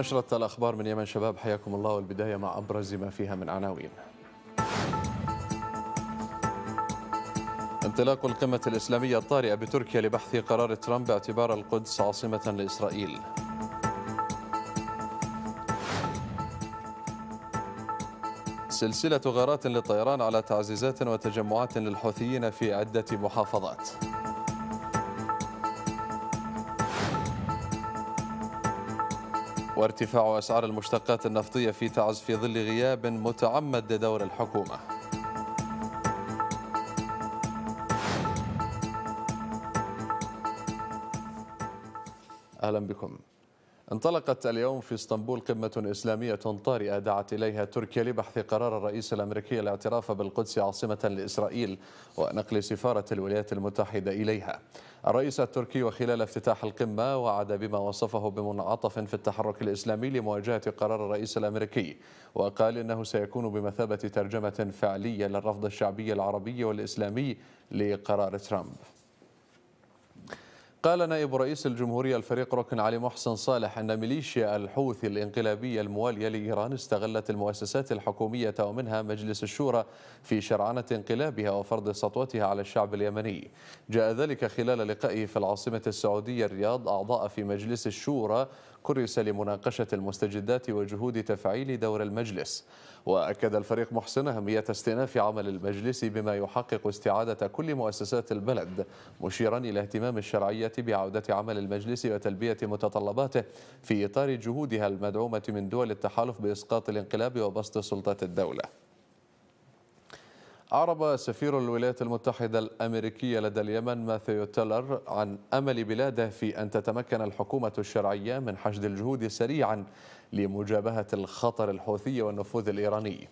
نشرة الأخبار من يمن شباب حياكم الله والبداية مع أبرز ما فيها من عناوين انطلاق القمة الإسلامية الطارئة بتركيا لبحث قرار ترامب باعتبار القدس عاصمة لإسرائيل سلسلة غارات للطيران على تعزيزات وتجمعات للحوثيين في عدة محافظات وارتفاع أسعار المشتقات النفطية في تعز في ظل غياب متعمد لدور الحكومة أهلا بكم انطلقت اليوم في اسطنبول قمة إسلامية طارئة دعت إليها تركيا لبحث قرار الرئيس الأمريكي الاعتراف بالقدس عاصمة لإسرائيل ونقل سفارة الولايات المتحدة إليها الرئيس التركي وخلال افتتاح القمة وعد بما وصفه بمنعطف في التحرك الإسلامي لمواجهة قرار الرئيس الأمريكي وقال إنه سيكون بمثابة ترجمة فعلية للرفض الشعبي العربي والإسلامي لقرار ترامب قال نائب رئيس الجمهورية الفريق ركن علي محسن صالح أن ميليشيا الحوثي الإنقلابية الموالية لإيران استغلت المؤسسات الحكومية ومنها مجلس الشورى في شرعنة انقلابها وفرض سطوتها على الشعب اليمني جاء ذلك خلال لقائه في العاصمة السعودية الرياض أعضاء في مجلس الشورى كرس لمناقشة المستجدات وجهود تفعيل دور المجلس وأكد الفريق محسن أهمية استئناف عمل المجلس بما يحقق استعادة كل مؤسسات البلد مشيرا إلى اهتمام الشرعية بعودة عمل المجلس وتلبية متطلباته في إطار جهودها المدعومة من دول التحالف بإسقاط الانقلاب وبسط سلطة الدولة أعرب سفير الولايات المتحدة الأمريكية لدى اليمن ماثيو تيلر عن أمل بلاده في أن تتمكن الحكومة الشرعية من حشد الجهود سريعا لمجابهة الخطر الحوثي والنفوذ الإيراني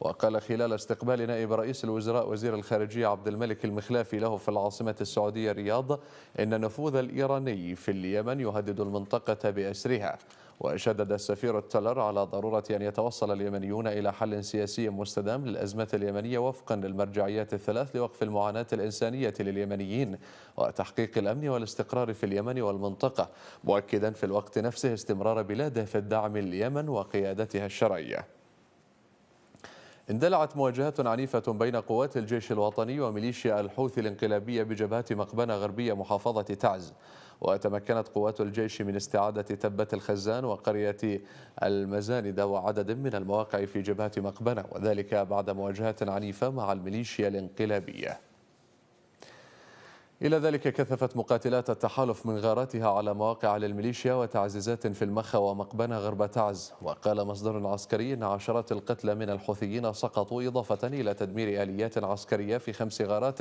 وقال خلال استقبال نائب رئيس الوزراء وزير الخارجية عبد الملك المخلافي له في العاصمة السعودية الرياض إن النفوذ الإيراني في اليمن يهدد المنطقة بأسرها وشدد السفير التلر على ضرورة أن يتوصل اليمنيون إلى حل سياسي مستدام للأزمة اليمنية وفقا للمرجعيات الثلاث لوقف المعاناة الإنسانية لليمنيين وتحقيق الأمن والاستقرار في اليمن والمنطقة مؤكدا في الوقت نفسه استمرار بلاده في الدعم اليمن وقيادتها الشرعية اندلعت مواجهات عنيفة بين قوات الجيش الوطني وميليشيا الحوثي الانقلابية بجبهة مقبنة غربية محافظة تعز وتمكنت قوات الجيش من استعادة تبة الخزان وقرية المزاندة وعدد من المواقع في جبهة مقبنة وذلك بعد مواجهات عنيفة مع الميليشيا الانقلابية إلى ذلك كثفت مقاتلات التحالف من غاراتها على مواقع للميليشيا وتعزيزات في المخا ومقبنة غرب تعز وقال مصدر عسكري أن عشرات القتلى من الحوثيين سقطوا إضافة إلى تدمير آليات عسكرية في خمس غارات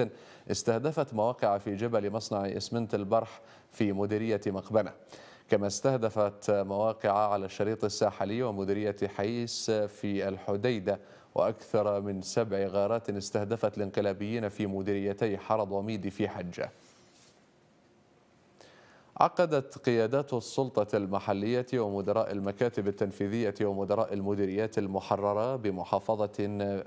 استهدفت مواقع في جبل مصنع إسمنت البرح في مديرية مقبنة كما استهدفت مواقع على الشريط الساحلي ومديرية حيس في الحديدة وأكثر من سبع غارات استهدفت الانقلابيين في مديريتي حرض وميدي في حجة عقدت قيادات السلطة المحلية ومدراء المكاتب التنفيذية ومدراء المديريات المحررة بمحافظة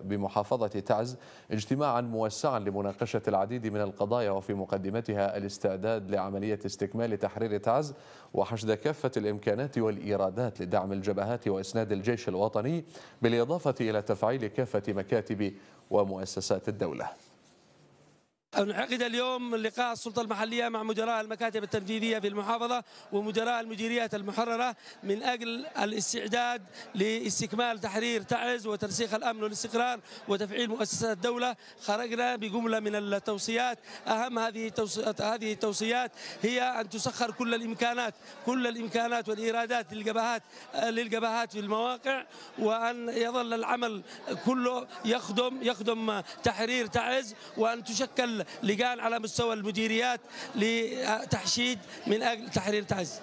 بمحافظة تعز اجتماعا موسعا لمناقشة العديد من القضايا وفي مقدمتها الاستعداد لعملية استكمال تحرير تعز وحشد كافة الإمكانات والإيرادات لدعم الجبهات وإسناد الجيش الوطني بالإضافة إلى تفعيل كافة مكاتب ومؤسسات الدولة انعقد اليوم لقاء السلطة المحلية مع مدراء المكاتب التنفيذية في المحافظة ومدراء المديريات المحررة من أجل الاستعداد لاستكمال تحرير تعز وترسيخ الأمن والاستقرار وتفعيل مؤسسات الدولة خرجنا بجملة من التوصيات أهم هذه هذه التوصيات هي أن تسخر كل الإمكانات كل الإمكانات والإيرادات للجبهات للجبهات في المواقع وأن يظل العمل كله يخدم يخدم تحرير تعز وأن تشكل لجان على مستوى المديريات لتحشيد من أجل تحرير تعز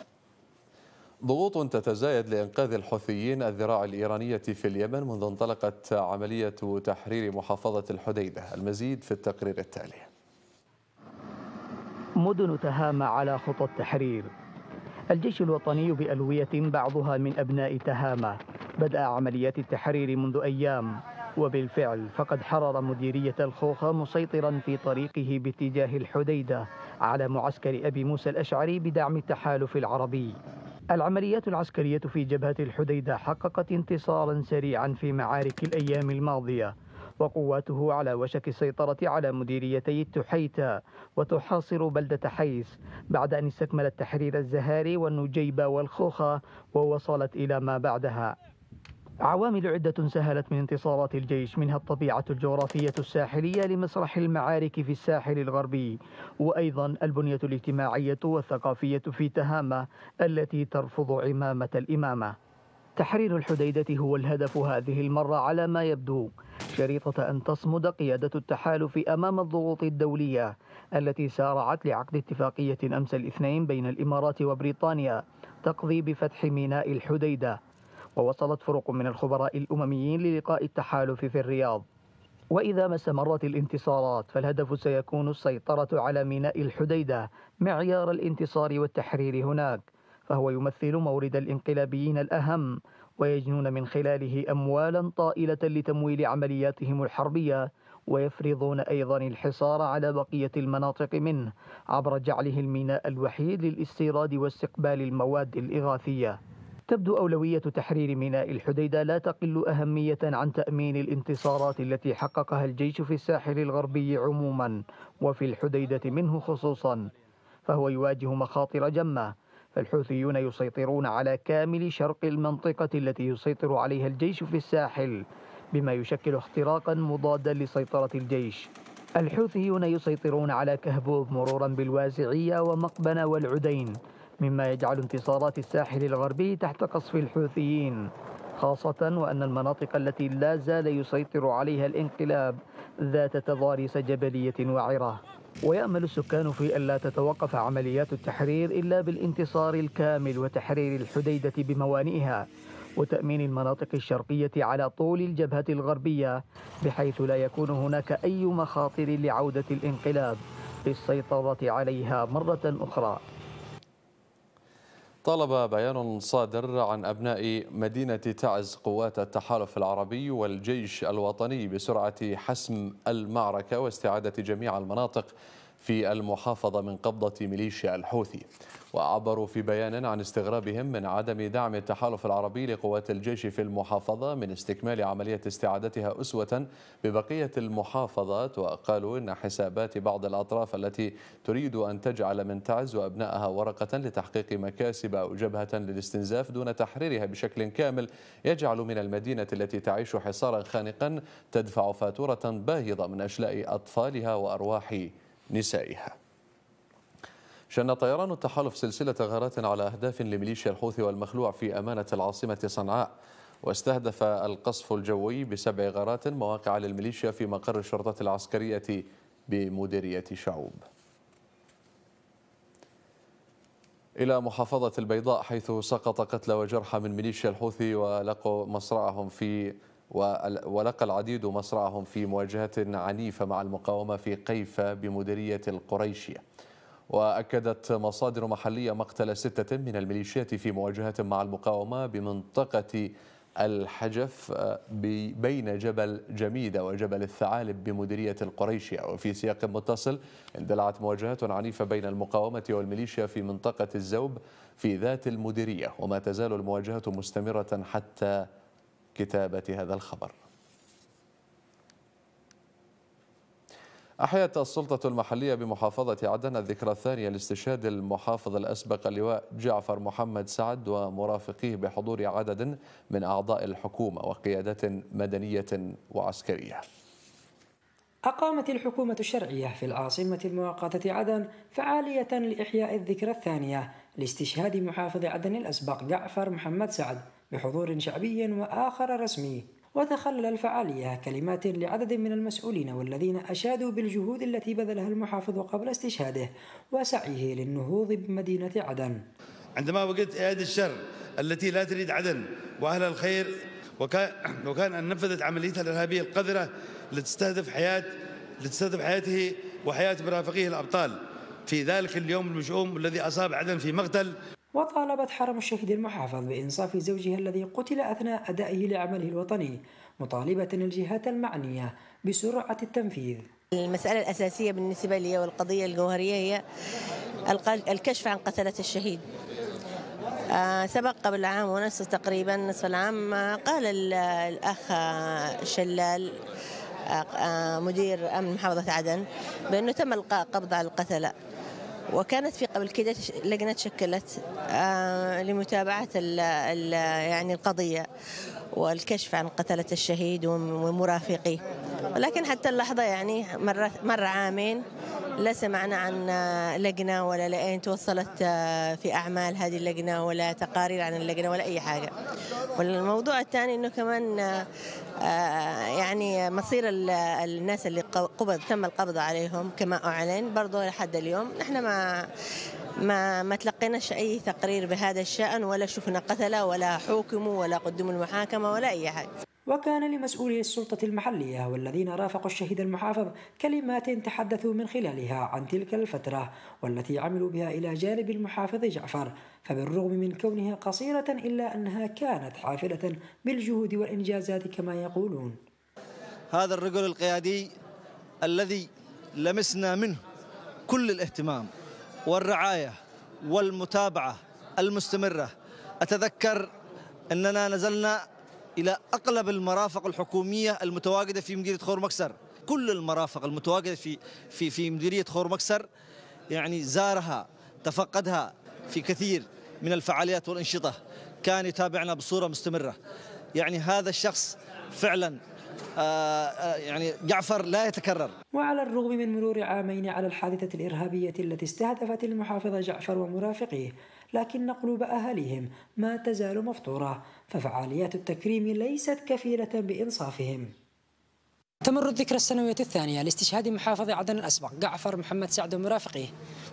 ضغوط تتزايد لإنقاذ الحوثيين الذراع الإيرانية في اليمن منذ انطلقت عملية تحرير محافظة الحديدة المزيد في التقرير التالي مدن تهامة على خطى التحرير الجيش الوطني بألوية بعضها من أبناء تهامة بدأ عمليات التحرير منذ أيام وبالفعل فقد حرر مديرية الخوخة مسيطرا في طريقه باتجاه الحديدة على معسكر أبي موسى الأشعري بدعم التحالف العربي العمليات العسكرية في جبهة الحديدة حققت انتصارا سريعا في معارك الأيام الماضية وقواته على وشك السيطرة على مديريتي التحيتة وتحاصر بلدة حيس بعد أن استكملت تحرير الزهاري والنجيبة والخوخة ووصلت إلى ما بعدها عوامل عدة سهلت من انتصارات الجيش منها الطبيعة الجغرافية الساحلية لمسرح المعارك في الساحل الغربي وأيضا البنية الاجتماعية والثقافية في تهامة التي ترفض عمامة الإمامة تحرير الحديدة هو الهدف هذه المرة على ما يبدو شريطة أن تصمد قيادة التحالف أمام الضغوط الدولية التي سارعت لعقد اتفاقية أمس الاثنين بين الإمارات وبريطانيا تقضي بفتح ميناء الحديده ووصلت فرق من الخبراء الأمميين للقاء التحالف في الرياض وإذا ما استمرت الانتصارات فالهدف سيكون السيطرة على ميناء الحديدة معيار الانتصار والتحرير هناك فهو يمثل مورد الانقلابيين الأهم ويجنون من خلاله أموالا طائلة لتمويل عملياتهم الحربية ويفرضون أيضا الحصار على بقية المناطق منه عبر جعله الميناء الوحيد للاستيراد واستقبال المواد الإغاثية تبدو أولوية تحرير ميناء الحديدة لا تقل أهمية عن تأمين الانتصارات التي حققها الجيش في الساحل الغربي عموما وفي الحديدة منه خصوصا فهو يواجه مخاطر جمة فالحوثيون يسيطرون على كامل شرق المنطقة التي يسيطر عليها الجيش في الساحل بما يشكل اختراقا مضادا لسيطرة الجيش الحوثيون يسيطرون على كهبوب مرورا بالوازعية ومقبنة والعدين مما يجعل انتصارات الساحل الغربي تحت قصف الحوثيين خاصة وأن المناطق التي لا زال يسيطر عليها الانقلاب ذات تضاريس جبلية وعرة ويأمل السكان في ألا تتوقف عمليات التحرير إلا بالانتصار الكامل وتحرير الحديدة بموانئها وتأمين المناطق الشرقية على طول الجبهة الغربية بحيث لا يكون هناك أي مخاطر لعودة الانقلاب للسيطرة عليها مرة أخرى طلب بيان صادر عن أبناء مدينة تعز قوات التحالف العربي والجيش الوطني بسرعة حسم المعركة واستعادة جميع المناطق في المحافظة من قبضة ميليشيا الحوثي وعبروا في بيان عن استغرابهم من عدم دعم التحالف العربي لقوات الجيش في المحافظة من استكمال عملية استعادتها أسوة ببقية المحافظات وقالوا إن حسابات بعض الأطراف التي تريد أن تجعل من تعز وأبنائها ورقة لتحقيق مكاسب أو جبهة للاستنزاف دون تحريرها بشكل كامل يجعل من المدينة التي تعيش حصارا خانقا تدفع فاتورة باهظة من أشلاء أطفالها وأرواح نسائها شن طيران التحالف سلسلة غارات على أهداف لميليشيا الحوثي والمخلوع في أمانة العاصمة صنعاء واستهدف القصف الجوي بسبع غارات مواقع للميليشيا في مقر الشرطة العسكرية بمديرية شعوب إلى محافظة البيضاء حيث سقط قتلى وجرحى من ميليشيا الحوثي ولقوا مصرعهم في ولقى العديد مصرعهم في مواجهة عنيفة مع المقاومة في قيفة بمديرية القريشية وأكدت مصادر محلية مقتل ستة من الميليشيات في مواجهة مع المقاومة بمنطقة الحجف آه، بين جبل جميدة وجبل الثعالب بمديرية القريشية وفي سياق متصل اندلعت مواجهات عنيفة بين المقاومة والميليشيا في منطقة الزوب في ذات المديرية وما تزال المواجهة مستمرة حتى كتابة هذا الخبر أحيت السلطة المحلية بمحافظة عدن الذكرى الثانية لاستشهاد المحافظ الأسبق اللواء جعفر محمد سعد ومرافقيه بحضور عدد من أعضاء الحكومة وقيادات مدنية وعسكرية أقامت الحكومة الشرعية في العاصمة المؤقتة عدن فعالية لإحياء الذكرى الثانية لاستشهاد محافظ عدن الأسبق جعفر محمد سعد بحضور شعبي وآخر رسمي وتخلل الفعالية كلمات لعدد من المسؤولين والذين أشادوا بالجهود التي بذلها المحافظ قبل استشهاده وسعيه للنهوض بمدينة عدن عندما وجدت إيادي الشر التي لا تريد عدن وأهل الخير وكان أن نفذت عمليتها الإرهابية القذرة لتستهدف حياة لتستهدف حياته وحياة مرافقيه الأبطال في ذلك اليوم المشؤوم الذي أصاب عدن في مقتل وطالبت حرم الشهيد المحافظ بإنصاف زوجها الذي قتل أثناء أدائه لعمله الوطني مطالبة الجهات المعنية بسرعة التنفيذ المسألة الأساسية بالنسبة لي والقضية الجوهرية هي الكشف عن قتلة الشهيد آه، سبق قبل عام ونصف تقريبا نصف العام قال الأخ شلال آه، آه، مدير أمن محافظة عدن بأنه تم القاء قبض على القتلة وكانت في قبل كده لجنه تشكلت آه، لمتابعه ال ال يعني القضيه والكشف عن قتله الشهيد ومرافقيه ولكن حتى اللحظه يعني مرت مر عامين لا سمعنا عن لجنة ولا لأين يعني توصلت آه، في أعمال هذه اللجنة ولا تقارير عن اللجنة ولا أي حاجة والموضوع الثاني أنه كمان آه، آه، يعني مصير الناس اللي قبض تم القبض عليهم كما أعلن برضه لحد اليوم نحن ما ما ما تلقيناش اي تقرير بهذا الشان ولا شفنا قتله ولا حوكموا ولا قدموا المحاكمه ولا اي حاجه وكان لمسؤولي السلطة المحلية والذين رافقوا الشهيد المحافظ كلمات تحدثوا من خلالها عن تلك الفترة والتي عملوا بها إلى جانب المحافظ جعفر فبالرغم من كونها قصيرة إلا أنها كانت حافلة بالجهود والإنجازات كما يقولون هذا الرجل القيادي الذي لمسنا منه كل الاهتمام والرعاية والمتابعة المستمرة أتذكر أننا نزلنا إلى أغلب المرافق الحكومية المتواجدة في مديرية خور مكسر كل المرافق المتواجدة في في في مديرية خور مكسر يعني زارها تفقدها في كثير من الفعاليات والأنشطة كان يتابعنا بصورة مستمرة يعني هذا الشخص فعلا آه، آه، يعني جعفر لا يتكرر وعلى الرغم من مرور عامين على الحادثة الإرهابية التي استهدفت المحافظة جعفر ومرافقيه لكن قلوب أهاليهم ما تزال مفطورة ففعاليات التكريم ليست كفيلة بإنصافهم تمر الذكرى السنوية الثانية لاستشهاد محافظ عدن الأسبق جعفر محمد سعد ومرافقيه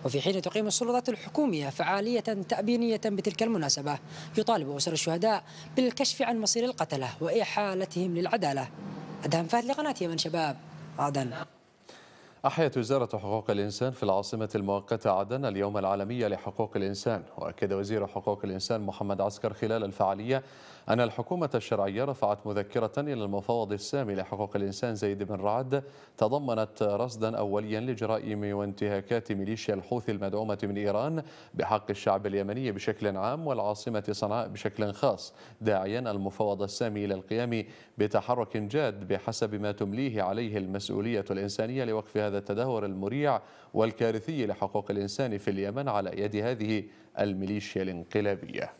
وفي حين تقيم السلطات الحكومية فعالية تأبينية بتلك المناسبة يطالب أسر الشهداء بالكشف عن مصير القتلة وإحالتهم للعدالة أدهم فهد لقناة يمن شباب عدن أحيت وزارة حقوق الإنسان في العاصمة المؤقتة عدن اليوم العالمي لحقوق الإنسان وأكد وزير حقوق الإنسان محمد عسكر خلال الفعالية أن الحكومة الشرعية رفعت مذكرة إلى المفوض السامي لحقوق الإنسان زيد بن رعد تضمنت رصدا أوليا لجرائم وانتهاكات ميليشيا الحوثي المدعومة من إيران بحق الشعب اليمني بشكل عام والعاصمة صنعاء بشكل خاص داعيا المفوض السامي إلى القيام بتحرك جاد بحسب ما تمليه عليه المسؤولية الإنسانية لوقف هذا هذا التدهور المريع والكارثي لحقوق الإنسان في اليمن على يد هذه الميليشيا الانقلابية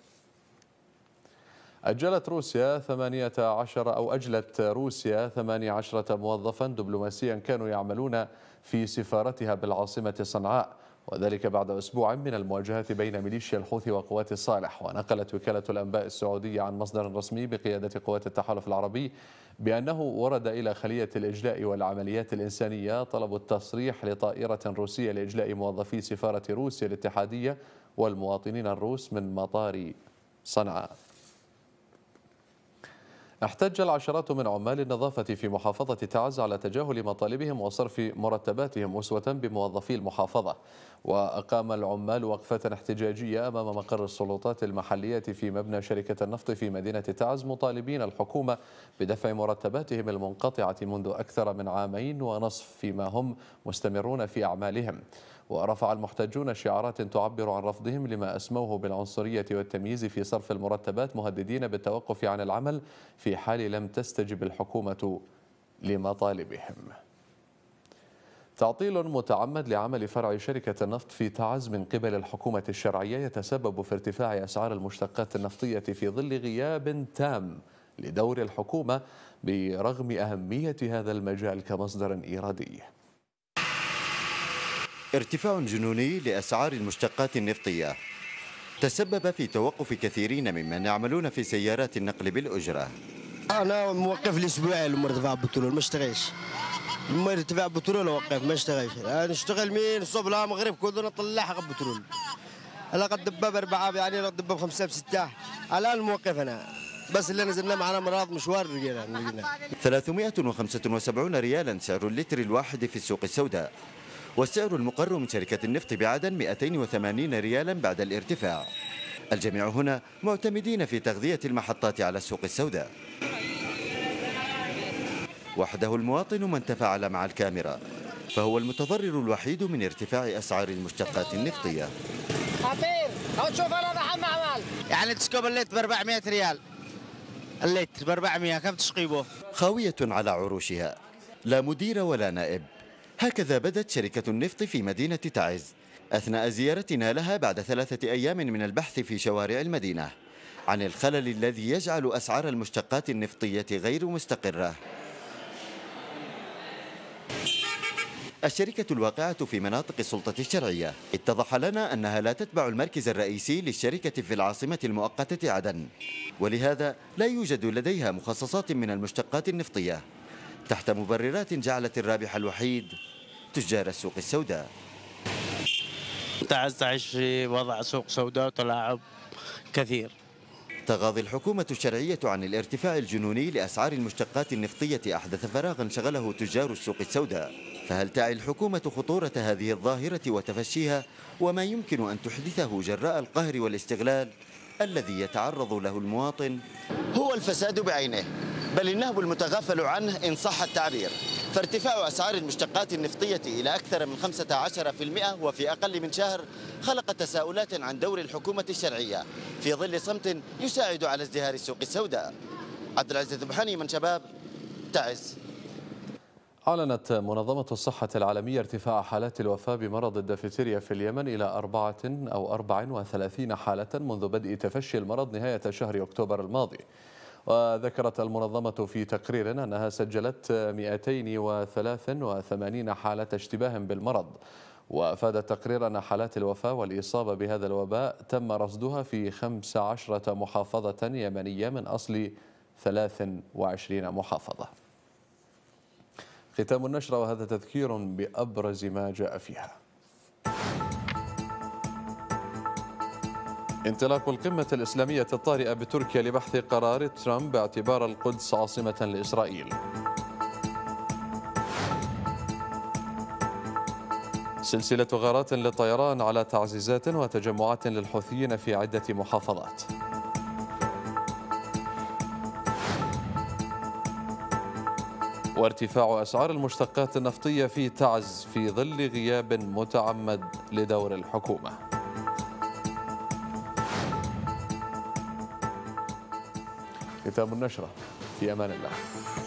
أجلت روسيا 18 أو أجلت روسيا 18 موظفا دبلوماسيا كانوا يعملون في سفارتها بالعاصمة صنعاء وذلك بعد أسبوع من المواجهة بين ميليشيا الحوثي وقوات الصالح ونقلت وكالة الأنباء السعودية عن مصدر رسمي بقيادة قوات التحالف العربي بأنه ورد إلى خلية الإجلاء والعمليات الإنسانية طلب التصريح لطائرة روسية لإجلاء موظفي سفارة روسيا الاتحادية والمواطنين الروس من مطار صنعاء احتج العشرات من عمال النظافة في محافظة تعز على تجاهل مطالبهم وصرف مرتباتهم أسوة بموظفي المحافظة وأقام العمال وقفة احتجاجية أمام مقر السلطات المحلية في مبنى شركة النفط في مدينة تعز مطالبين الحكومة بدفع مرتباتهم المنقطعة منذ أكثر من عامين ونصف فيما هم مستمرون في أعمالهم ورفع المحتجون شعارات تعبر عن رفضهم لما أسموه بالعنصرية والتمييز في صرف المرتبات مهددين بالتوقف عن العمل في حال لم تستجب الحكومة لمطالبهم تعطيل متعمد لعمل فرع شركة النفط في تعز من قبل الحكومة الشرعية يتسبب في ارتفاع أسعار المشتقات النفطية في ظل غياب تام لدور الحكومة برغم أهمية هذا المجال كمصدر إيرادي ارتفاع جنوني لأسعار المشتقات النفطية تسبب في توقف كثيرين ممن يعملون في سيارات النقل بالأجرة أنا موقف الأسبوع لما ارتفع البترول ما اشتغلش لما ارتفاع البترول وقف ما اشتغلش أنا نشتغل من الصبح للمغرب كل نطلع حق البترول أنا قد دباب أربعة يعني قد دباب خمسة بستة الآن موقف أنا بس اللي نزلنا معنا مراض مشوار رجعنا 375 ريالا سعر اللتر الواحد في السوق السوداء والسعر المقر من شركة النفط بعدن 280 ريالا بعد الارتفاع الجميع هنا معتمدين في تغذية المحطات على السوق السوداء وحده المواطن من تفاعل مع الكاميرا فهو المتضرر الوحيد من ارتفاع أسعار المشتقات النفطية خطير تشوف انا يعني تسكب الليت ب 400 ريال الليت ب 400 كم تشقيبه خاوية على عروشها لا مدير ولا نائب هكذا بدت شركة النفط في مدينة تعز أثناء زيارتنا لها بعد ثلاثة أيام من البحث في شوارع المدينة عن الخلل الذي يجعل أسعار المشتقات النفطية غير مستقرة الشركة الواقعة في مناطق السلطة الشرعية اتضح لنا أنها لا تتبع المركز الرئيسي للشركة في العاصمة المؤقتة عدن ولهذا لا يوجد لديها مخصصات من المشتقات النفطية تحت مبررات جعلت الرابح الوحيد تجار السوق السوداء تعز تعيش في وضع سوق سوداء وتلاعب كثير تغاضي الحكومة الشرعية عن الارتفاع الجنوني لأسعار المشتقات النفطية أحدث فراغا شغله تجار السوق السوداء فهل تعي الحكومة خطورة هذه الظاهرة وتفشيها وما يمكن أن تحدثه جراء القهر والاستغلال الذي يتعرض له المواطن هو الفساد بعينه بل النهب المتغافل عنه إن صح التعبير فارتفاع أسعار المشتقات النفطية إلى أكثر من 15% وفي أقل من شهر خلق تساؤلات عن دور الحكومة الشرعية في ظل صمت يساعد على ازدهار السوق السوداء عبد العزيز ذبحاني من شباب تعز أعلنت منظمة الصحة العالمية ارتفاع حالات الوفاة بمرض الدافتيريا في اليمن إلى أربعة أو 34 حالة منذ بدء تفشي المرض نهاية شهر أكتوبر الماضي وذكرت المنظمة في تقرير أنها سجلت 283 حالة اشتباه بالمرض وأفاد التقرير أن حالات الوفاة والإصابة بهذا الوباء تم رصدها في 15 محافظة يمنية من أصل 23 محافظة ختام النشرة وهذا تذكير بأبرز ما جاء فيها انطلاق القمة الإسلامية الطارئة بتركيا لبحث قرار ترامب اعتبار القدس عاصمة لإسرائيل سلسلة غارات للطيران على تعزيزات وتجمعات للحوثيين في عدة محافظات وارتفاع أسعار المشتقات النفطية في تعز في ظل غياب متعمد لدور الحكومة ختام النشرة في أمان الله